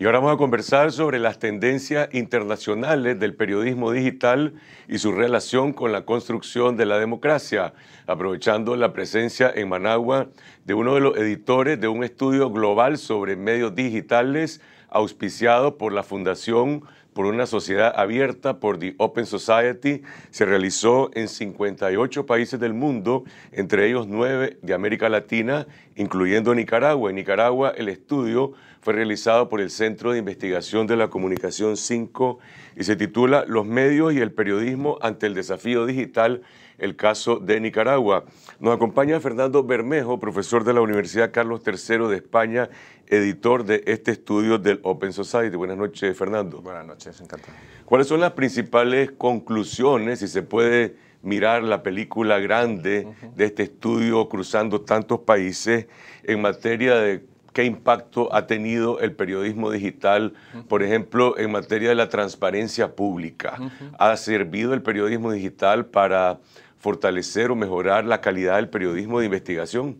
Y ahora vamos a conversar sobre las tendencias internacionales del periodismo digital y su relación con la construcción de la democracia, aprovechando la presencia en Managua de uno de los editores de un estudio global sobre medios digitales auspiciado por la Fundación por una sociedad abierta por The Open Society. Se realizó en 58 países del mundo, entre ellos nueve de América Latina, incluyendo Nicaragua. En Nicaragua el estudio fue realizado por el Centro de Investigación de la Comunicación 5 y se titula Los medios y el periodismo ante el desafío digital, el caso de Nicaragua. Nos acompaña Fernando Bermejo, profesor de la Universidad Carlos III de España, editor de este estudio del Open Society. Buenas noches, Fernando. Buenas noches, encantado. ¿Cuáles son las principales conclusiones, si se puede mirar la película grande de este estudio cruzando tantos países en materia de qué impacto ha tenido el periodismo digital, por ejemplo, en materia de la transparencia pública. ¿Ha servido el periodismo digital para fortalecer o mejorar la calidad del periodismo de investigación?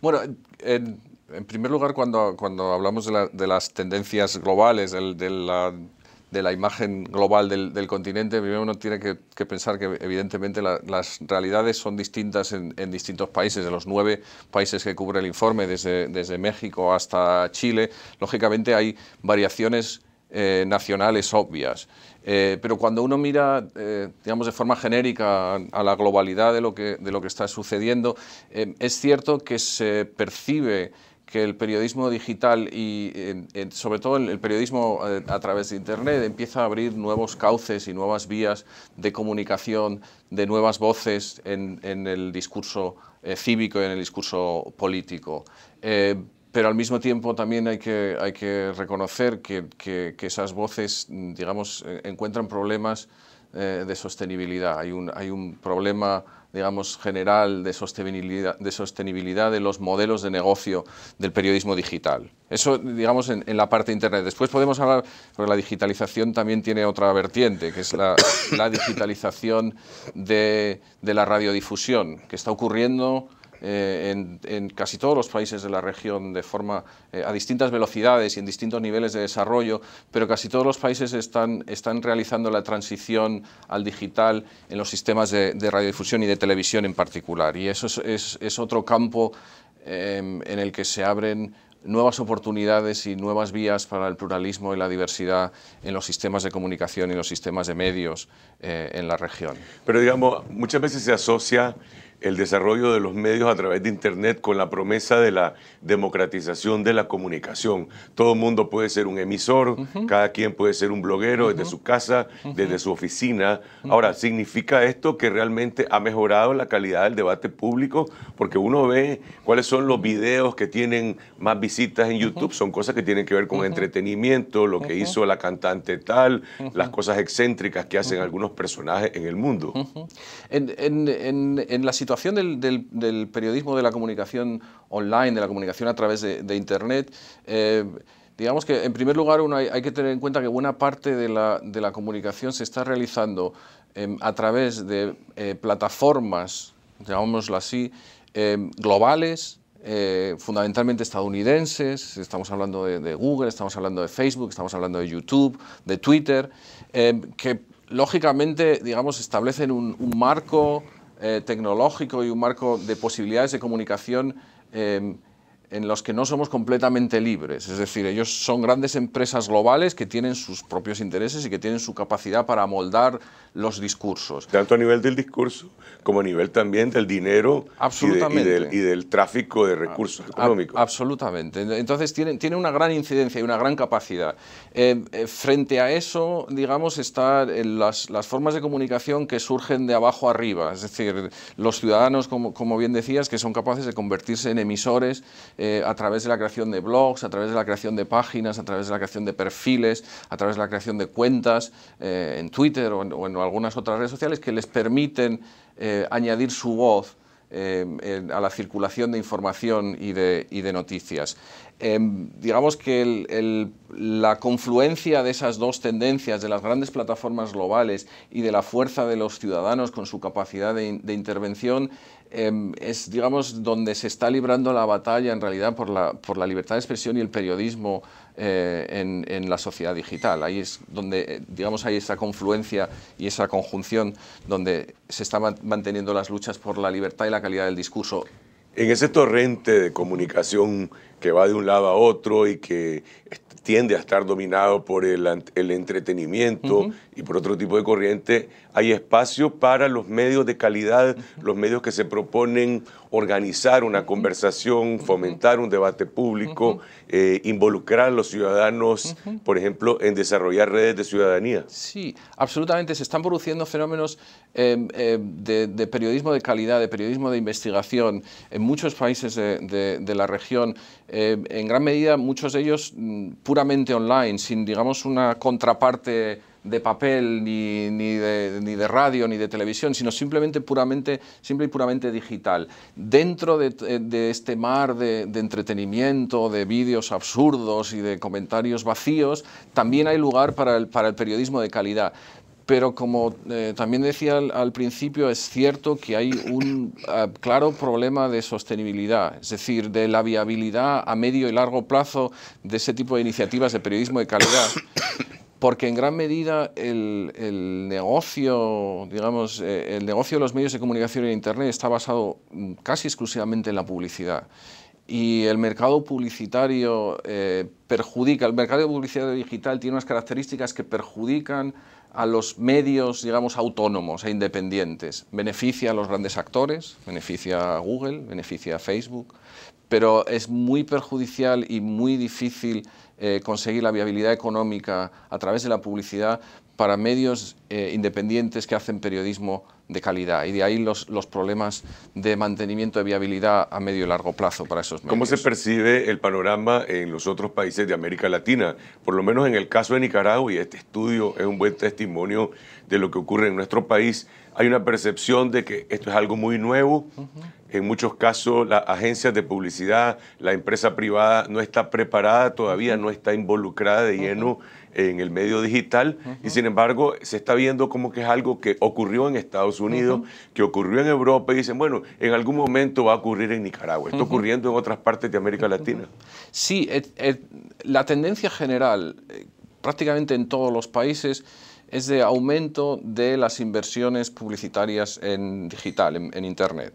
Bueno, en, primer lugar, cuando, cuando hablamos de, de las tendencias globales, el, de la de la imagen global del, continente, primero uno tiene que, pensar que evidentemente las realidades son distintas en, distintos países, de los nueve países que cubre el informe, desde, desde México hasta Chile, lógicamente hay variaciones eh, nacionales obvias. Eh, pero cuando uno mira, eh, digamos, de forma genérica a, la globalidad de lo que, de lo que está sucediendo, es cierto que se percibe que el periodismo digital y sobre todo el, periodismo eh, a través de Internet empieza a abrir nuevos cauces y nuevas vías de comunicación, de nuevas voces en, el discurso eh, cívico y en el discurso político. Eh, pero al mismo tiempo también hay que, hay que reconocer que, esas voces, digamos, encuentran problemas de sostenibilidad. Hay un, hay un problema digamos, general de sostenibilidad, de sostenibilidad de los modelos de negocio del periodismo digital. Eso, digamos, en, la parte de Internet. Después podemos hablar, porque la digitalización también tiene otra vertiente, que es la, digitalización de, de la radiodifusión, que está ocurriendo eh, en, casi todos los países de la región de forma eh, a distintas velocidades y en distintos niveles de desarrollo, pero casi todos los países están, están realizando la transición al digital en los sistemas de, radiodifusión y de televisión en particular. Y eso es, es, otro campo eh, en el que se abren nuevas oportunidades y nuevas vías para el pluralismo y la diversidad en los sistemas de comunicación y los sistemas de medios en la región. Pero digamos, muchas veces se asocia el desarrollo de los medios a través de Internet con la promesa de la democratización de la comunicación. Todo mundo puede ser un emisor, cada quien puede ser un bloguero desde su casa, desde su oficina. Ahora, ¿significa esto que realmente ha mejorado la calidad del debate público? Porque uno ve cuáles son los videos que tienen más visitas en YouTube, son cosas que tienen que ver con entretenimiento, lo que hizo la cantante tal, las cosas excéntricas que hacen algunos personajes en el mundo. en, la situación del, del, del, periodismo de la comunicación online, de la comunicación a través de, Internet, eh, digamos que en primer lugar hay, que tener en cuenta que buena parte de la, comunicación se está realizando eh, a través de eh, plataformas, llamémoslo así, globales, fundamentalmente estadounidenses, estamos hablando de, Google, estamos hablando de Facebook, estamos hablando de YouTube, de Twitter, que lógicamente, digamos, establecen un, un marco eh, tecnológico y un marco de posibilidades de comunicación eh, en los que no somos completamente libres. Es decir, ellos son grandes empresas globales que tienen sus propios intereses y que tienen su capacidad para moldar los discursos. Tanto a nivel del discurso como a nivel también del dinero Y, del, tráfico de recursos económicos. absolutamente. Entonces tienen, una gran incidencia y una gran capacidad. Eh, eh, frente a eso, digamos, están eh, las, las, formas de comunicación que surgen de abajo arriba. Es decir, los ciudadanos, como, como bien decías, que son capaces de convertirse en emisores eh, a través de la creación de blogs, a través de la creación de páginas, a través de la creación de perfiles, a través de la creación de cuentas eh, en Twitter o en, algunas otras redes sociales que les permiten eh, añadir su voz a la circulación de información y de noticias. Em, digamos que la confluencia de esas dos tendencias, de las grandes plataformas globales y de la fuerza de los ciudadanos con su capacidad de, intervención, em, es digamos, donde se está librando la batalla en realidad por la, libertad de expresión y el periodismo eh, en, la sociedad digital. Ahí es donde eh, digamos, hay esa confluencia y esa conjunción donde se están manteniendo las luchas por la libertad y la calidad del discurso en ese torrente de comunicación que va de un lado a otro y que tiende a estar dominado por el, entretenimiento, y por otro tipo de corriente hay espacio para los medios de calidad, los medios que se proponen organizar una conversación, fomentar un debate público, eh, involucrar a los ciudadanos, por ejemplo, en desarrollar redes de ciudadanía. Sí, absolutamente. Se están produciendo fenómenos em, em, de, periodismo de calidad, de periodismo de investigación en muchos países de, de la región, em, en gran medida muchos de ellos mm, puramente online, sin, digamos, una contraparte de papel, ni, ni, de, ni, de, radio, ni de televisión, sino simplemente puramente, simple y puramente digital. Dentro de, eh, de este mar de, entretenimiento, de vídeos absurdos y de comentarios vacíos, también hay lugar para el, para el periodismo de calidad pero como eh, también decía al, principio, es cierto que hay un eh, claro problema de sostenibilidad, es decir, de la viabilidad a medio y largo plazo de ese tipo de iniciativas de periodismo de calidad porque en gran medida el, negocio, digamos, eh, el negocio de los medios de comunicación en Internet está basado mm, casi exclusivamente en la publicidad. Y el mercado publicitario eh, perjudica, el mercado publicitario digital tiene unas características que perjudican a los medios, digamos, autónomos e independientes. Beneficia a los grandes actores, beneficia a Google, beneficia a Facebook, pero es muy perjudicial y muy difícil eh, conseguir la viabilidad económica a través de la publicidad para medios eh, independientes que hacen periodismo de calidad y de ahí los, los, problemas de mantenimiento de viabilidad a medio y largo plazo para esos medios. ¿Cómo se percibe el panorama en los otros países de América Latina? Por lo menos en el caso de Nicaragua, y este estudio es un buen testimonio de lo que ocurre en nuestro país, hay una percepción de que esto es algo muy nuevo. En muchos casos, las agencias de publicidad, la empresa privada no está preparada todavía, no está involucrada de lleno en el medio digital. Y sin embargo, se está viendo como que es algo que ocurrió en Estados Unidos, que ocurrió en Europa, y dicen, bueno, en algún momento va a ocurrir en Nicaragua. Está ocurriendo en otras partes de América Latina. Sí, eh, eh, la tendencia general, eh, prácticamente en todos los países, es de aumento de las inversiones publicitarias en digital, en, Internet.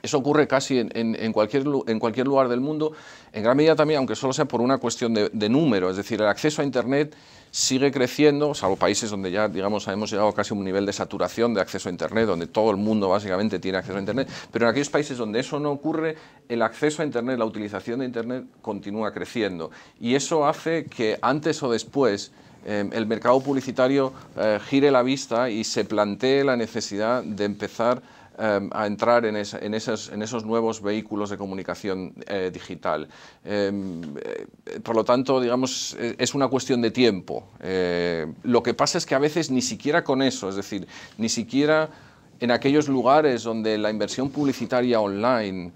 Eso ocurre casi en, cualquier, lugar del mundo, en gran medida también, aunque solo sea por una cuestión de, de, número, es decir, el acceso a Internet sigue creciendo, salvo países donde ya, digamos, hemos llegado casi a un nivel de saturación de acceso a Internet, donde todo el mundo básicamente tiene acceso a Internet, pero en aquellos países donde eso no ocurre, el acceso a Internet, la utilización de Internet continúa creciendo. Y eso hace que antes o después Em, el mercado publicitario eh, gire la vista y se plantee la necesidad de empezar em, a entrar en, esos, nuevos vehículos de comunicación eh, digital. Em, eh, por lo tanto, digamos, e, es una cuestión de tiempo. lo que pasa es que a veces ni siquiera con eso, es decir, ni siquiera en aquellos lugares donde la inversión publicitaria online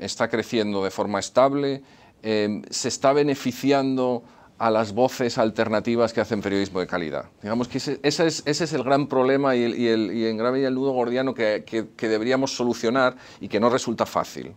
está creciendo de forma estable, se está beneficiando a las voces alternativas que hacen periodismo de calidad. Digamos que ese, es, el gran problema y, el, en grave y el nudo gordiano que, deberíamos solucionar y que no resulta fácil.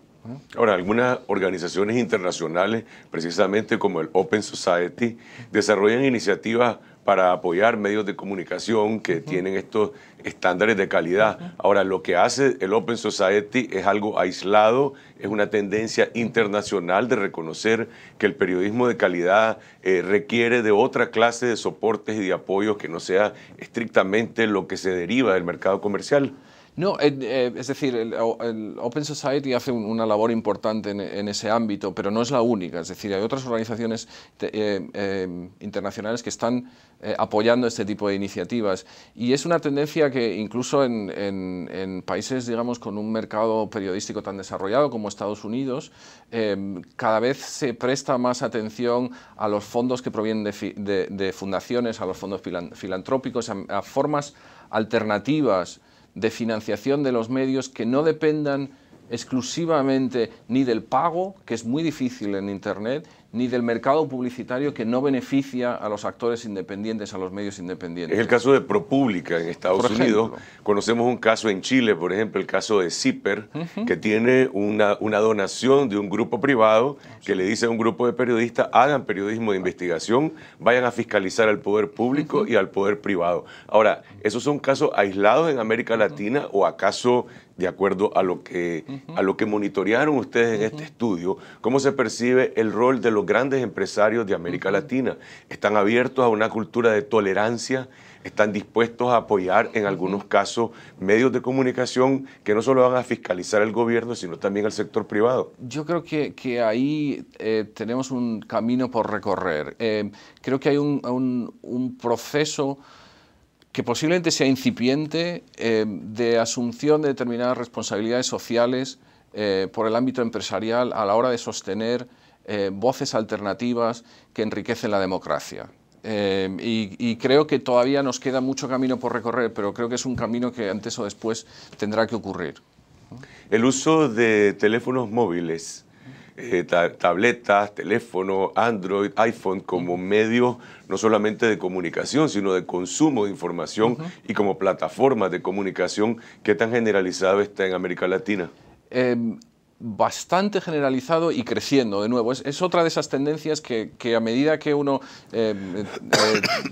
Ahora, algunas organizaciones internacionales, precisamente como el Open Society, desarrollan iniciativas para apoyar medios de comunicación que tienen estos estándares de calidad. Ahora, lo que hace el Open Society es algo aislado, es una tendencia internacional de reconocer que el periodismo de calidad eh, requiere de otra clase de soportes y de apoyos que no sea estrictamente lo que se deriva del mercado comercial. No, eh, eh, es decir, el, Open Society hace una labor importante en, ese ámbito, pero no es la única. Es decir, hay otras organizaciones eh, em, internacionales que están apoyando este tipo de iniciativas. Y es una tendencia que incluso en, países, digamos, con un mercado periodístico tan desarrollado como Estados Unidos, em, cada vez se presta más atención a los fondos que provienen de, fundaciones, a los fondos filantrópicos, a formas alternativas de financiación de los medios que no dependan exclusivamente ni del pago, que es muy difícil en Internet, ni del mercado publicitario que no beneficia a los actores independientes, a los medios independientes. Es el caso de ProPública en Estados Unidos. Conocemos un caso en Chile, por ejemplo, el caso de CIPER, que tiene una, donación de un grupo privado que le dice a un grupo de periodistas, hagan periodismo de investigación, vayan a fiscalizar al poder público y al poder privado. Ahora, ¿esos son casos aislados en América Latina o acaso de acuerdo a lo que, a lo que monitorearon ustedes en este estudio, cómo se percibe el rol de los grandes empresarios de América Latina. ¿Están abiertos a una cultura de tolerancia? ¿Están dispuestos a apoyar en algunos casos medios de comunicación que no solo van a fiscalizar al gobierno, sino también al sector privado? Yo creo que, que ahí eh, tenemos un camino por recorrer. Eh, creo que hay un, un proceso que posiblemente sea incipiente eh, de asunción de determinadas responsabilidades sociales eh, por el ámbito empresarial a la hora de sostener eh, voces alternativas que enriquecen la democracia. y, creo que todavía nos queda mucho camino por recorrer, pero creo que es un camino que antes o después tendrá que ocurrir. El uso de teléfonos móviles eh, tabletas, teléfono, Android, iPhone como medio no solamente de comunicación, sino de consumo de información y como plataforma de comunicación, que tan generalizado está en América Latina? Em, bastante generalizado y creciendo de nuevo. Es, otra de esas tendencias que, a medida que uno em, eh,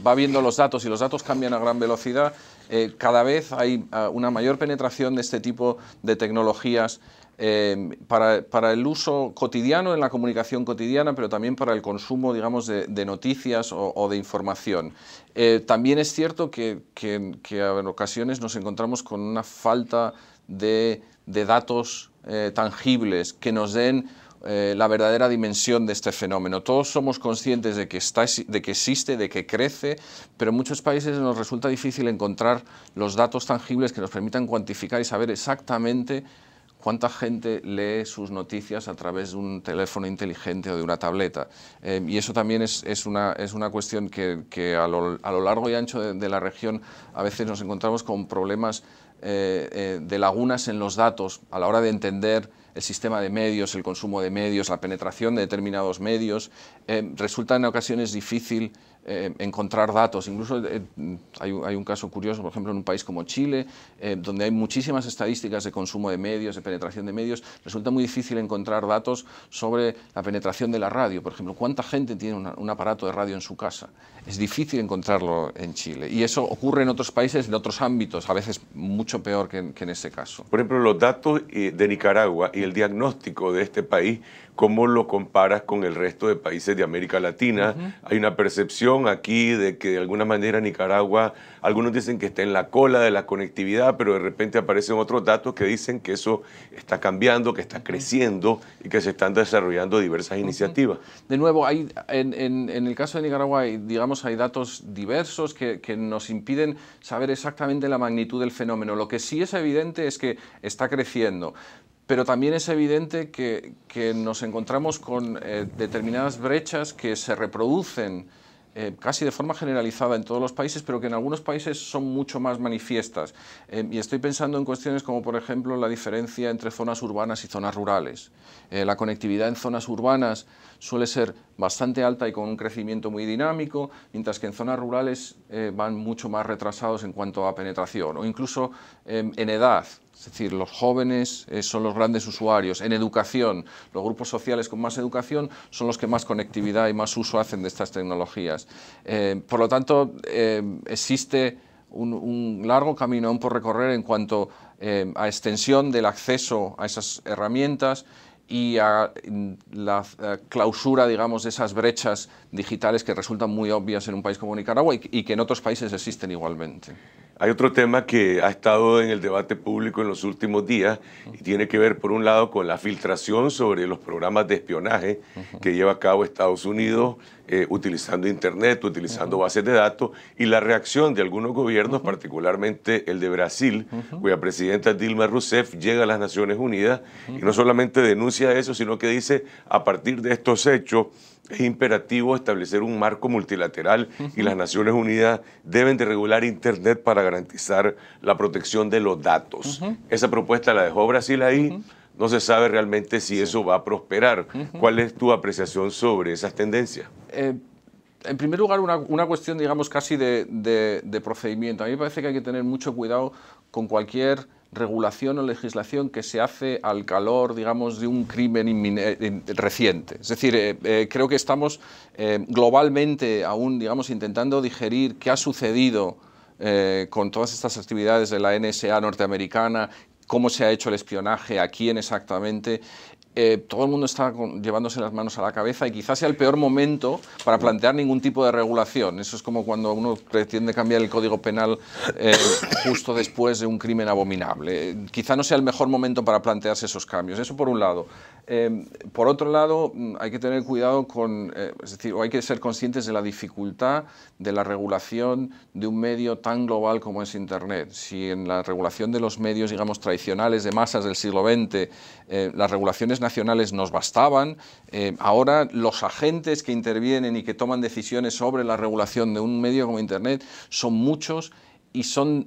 va viendo los datos y los datos cambian a gran velocidad, eh, cada vez hay ah, una mayor penetración de este tipo de tecnologías Em, para, el uso cotidiano, en la comunicación cotidiana, pero también para el consumo, digamos, de, noticias o, de información. Eh, también es cierto que, en ocasiones nos encontramos con una falta de, datos eh, tangibles que nos den eh, la verdadera dimensión de este fenómeno. Todos somos conscientes de que, está, de que existe, de que crece, pero en muchos países nos resulta difícil encontrar los datos tangibles que nos permitan cuantificar y saber exactamente ¿Cuánta gente lee sus noticias a través de un teléfono inteligente o de una tableta? Eh, y eso también es, una, cuestión que, a, lo, largo y ancho de, la región a veces nos encontramos con problemas eh, eh, de lagunas en los datos a la hora de entender el sistema de medios, el consumo de medios, la penetración de determinados medios. resulta en ocasiones difícil eh, encontrar datos. Incluso eh, hay, un caso curioso, por ejemplo, en un país como Chile, eh, donde hay muchísimas estadísticas de consumo de medios, de penetración de medios, resulta muy difícil encontrar datos sobre la penetración de la radio. Por ejemplo, cuánta gente tiene un aparato de radio en su casa. Es difícil encontrarlo en Chile. Y eso ocurre en otros países, en otros ámbitos, a veces mucho peor que que en este caso. Por ejemplo, los datos de Nicaragua y el diagnóstico de este país cómo lo comparas con el resto de países de América Latina. Hay una percepción aquí de que de alguna manera Nicaragua, algunos dicen que está en la cola de la conectividad, pero de repente aparecen otros datos que dicen que eso está cambiando, que está creciendo y que se están desarrollando diversas iniciativas. De nuevo, hay, en, el caso de Nicaragua, hay, digamos, hay datos diversos que, que nos impiden saber exactamente la magnitud del fenómeno. Lo que sí es evidente es que está creciendo pero también es evidente que, nos encontramos con eh, determinadas brechas que se reproducen eh, casi de forma generalizada en todos los países, pero que en algunos países son mucho más manifiestas. Eh, y estoy pensando en cuestiones como, por ejemplo, la diferencia entre zonas urbanas y zonas rurales. la conectividad en zonas urbanas suele ser bastante alta y con un crecimiento muy dinámico, mientras que en zonas rurales van mucho más retrasados en cuanto a penetración, o incluso en edad. Es decir, los jóvenes eh, son los grandes usuarios. En educación, los grupos sociales con más educación son los que más conectividad y más uso hacen de estas tecnologías. Eh, por lo tanto, eh, existe un, largo camino aún por recorrer en cuanto a extensión del acceso a esas herramientas y a mm, la clausura, digamos, de esas brechas digitales que resultan muy obvias en un país como Nicaragua y que en otros países existen igualmente. Hay otro tema que ha estado en el debate público en los últimos días y tiene que ver, por un lado, con la filtración sobre los programas de espionaje que lleva a cabo Estados Unidos eh, utilizando Internet, utilizando bases de datos y la reacción de algunos gobiernos, particularmente el de Brasil, cuya presidenta Dilma Rousseff llega a las Naciones Unidas y no solamente denuncia eso, sino que dice, a partir de estos hechos, es imperativo establecer un marco multilateral y las Naciones Unidas deben de regular Internet para garantizar la protección de los datos. Esa propuesta la dejó Brasil ahí. No se sabe realmente si eso va a prosperar. ¿Cuál es tu apreciación sobre esas tendencias? Eh, en primer lugar, una, cuestión, digamos, casi de, de procedimiento. A mí me parece que hay que tener mucho cuidado con cualquier regulación o legislación que se hace al calor, digamos, de un crimen reciente. Es decir, eh, eh, creo que estamos eh, globalmente aún, digamos, intentando digerir qué ha sucedido con todas estas actividades de la NSA norteamericana, cómo se ha hecho el espionaje, a quién exactamente, eh, todo el mundo está llevándose las manos a la cabeza y quizás sea el peor momento para plantear ningún tipo de regulación. Eso es como cuando uno pretende cambiar el Código Penal eh, justo después de un crimen abominable. quizás quizá no sea el mejor momento para plantearse esos cambios. Eso por un lado. Eh, por otro lado, mm, hay que tener cuidado con, es decir, o hay que ser conscientes de la dificultad de la regulación de un medio tan global como es Internet. Si en la regulación de los medios, digamos, tradicionales de masas del siglo XX, las regulaciones nacionales nos bastaban, eh, ahora los agentes que intervienen y que toman decisiones sobre la regulación de un medio como Internet son muchos y son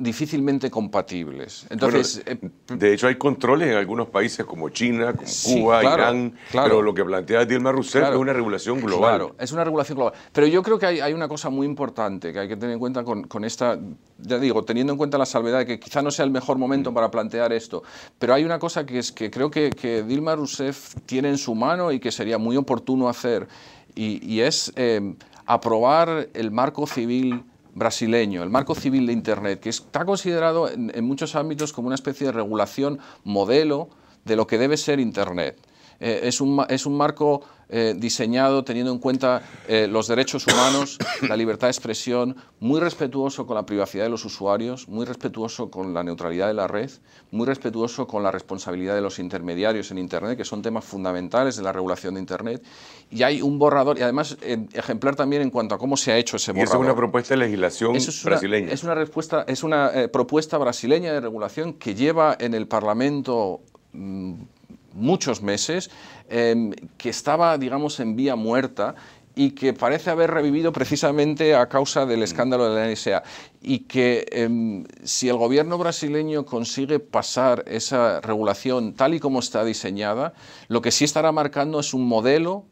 difícilmente compatibles. Entonces, eh, de hecho, hay controles en algunos países como China, Cuba, Irán, pero lo que plantea Dilma Rousseff es una regulación global. Claro, es una regulación global. Pero yo creo que hay, una cosa muy importante que hay que tener en cuenta con, esta, ya digo, teniendo en cuenta la salvedad que quizá no sea el mejor momento mm. para plantear esto, pero hay una cosa que es que creo que, Dilma Rousseff tiene en su mano y que sería muy oportuno hacer, y, es eh, aprobar el marco civil brasileño, el marco civil de Internet, que está considerado en, en muchos ámbitos como una especie de regulación modelo de lo que debe ser Internet. Eh, es, un, es un marco eh, diseñado teniendo en cuenta eh, los derechos humanos, la libertad de expresión, muy respetuoso con la privacidad de los usuarios, muy respetuoso con la neutralidad de la red, muy respetuoso con la responsabilidad de los intermediarios en Internet, que son temas fundamentales de la regulación de Internet. Y hay un borrador, y además ejemplar también en cuanto a cómo se ha hecho ese borrador. Y es una propuesta de legislación es brasileña. Es una, respuesta, es una propuesta brasileña de regulación que lleva en el Parlamento... Mm, muchos meses, em, que estaba, digamos, en vía muerta y que parece haber revivido precisamente a causa del escándalo de la NSA. Y que em, si el gobierno brasileño consigue pasar esa regulación tal y como está diseñada, lo que sí estará marcando es un modelo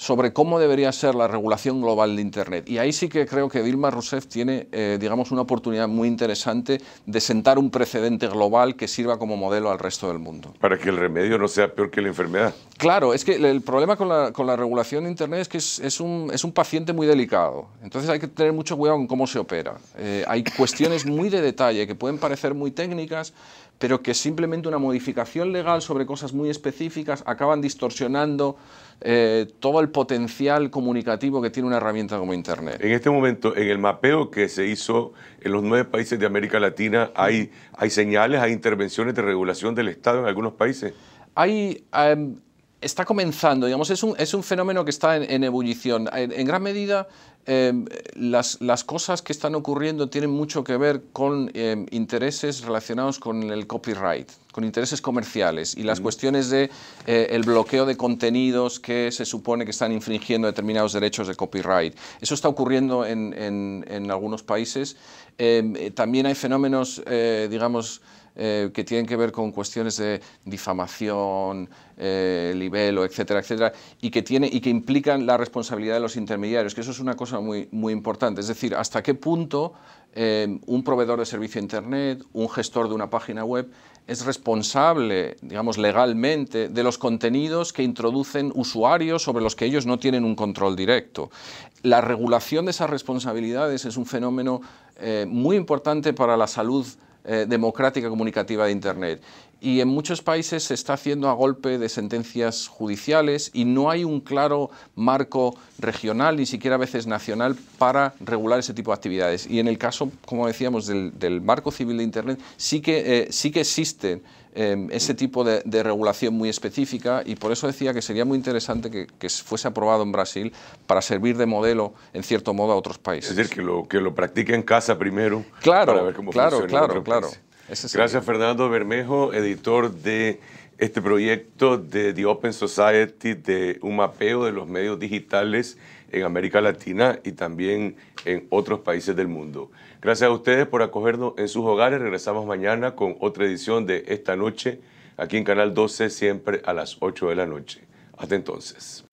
sobre cómo debería ser la regulación global de Internet. Y ahí sí que creo que Dilma Rousseff tiene, eh, digamos, una oportunidad muy interesante de sentar un precedente global que sirva como modelo al resto del mundo. Para que el remedio no sea peor que la enfermedad. Claro, es que el problema con la, regulación de Internet es que es, un, paciente muy delicado. Entonces hay que tener mucho cuidado en cómo se opera. Eh, hay cuestiones muy de detalle que pueden parecer muy técnicas, pero que simplemente una modificación legal sobre cosas muy específicas acaban distorsionando eh, todo el potencial comunicativo que tiene una herramienta como Internet. En este momento, en el mapeo que se hizo en los nueve países de América Latina, ¿hay, señales, hay intervenciones de regulación del Estado en algunos países? Hay, em, está comenzando, digamos, es un, es un fenómeno que está en, ebullición. En, gran medida, em, las, cosas que están ocurriendo tienen mucho que ver con em, intereses relacionados con el copyright, con intereses comerciales y las cuestiones de eh, el bloqueo de contenidos que se supone que están infringiendo determinados derechos de copyright. Eso está ocurriendo en, en algunos países. Em, eh, también hay fenómenos, eh, digamos, eh, que tienen que ver con cuestiones de difamación, eh, libelo, etcétera, etcétera, y que, y que implican la responsabilidad de los intermediarios, que eso es una cosa muy, muy importante. Es decir, hasta qué punto eh, un proveedor de servicio Internet, un gestor de una página web, es responsable, digamos, legalmente de los contenidos que introducen usuarios sobre los que ellos no tienen un control directo. La regulación de esas responsabilidades es un fenómeno eh, muy importante para la salud eh, democrática comunicativa de Internet. Y en muchos países se está haciendo a golpe de sentencias judiciales y no hay un claro marco regional, ni siquiera a veces nacional, para regular ese tipo de actividades. Y en el caso, como decíamos, del, marco civil de Internet, sí que, eh, sí que existen Em, ese tipo de, regulación muy específica y por eso decía que sería muy interesante que, fuese aprobado en Brasil para servir de modelo, en cierto modo, a otros países. Es decir, que lo, que practique en casa primero claro, claro, Claro, Gracias, Fernando Bermejo, editor de este proyecto de The Open Society, de un mapeo de los medios digitales en América Latina y también en otros países del mundo. Gracias a ustedes por acogernos en sus hogares. Regresamos mañana con otra edición de Esta Noche, aquí en Canal 12, siempre a las 8 de la noche. Hasta entonces.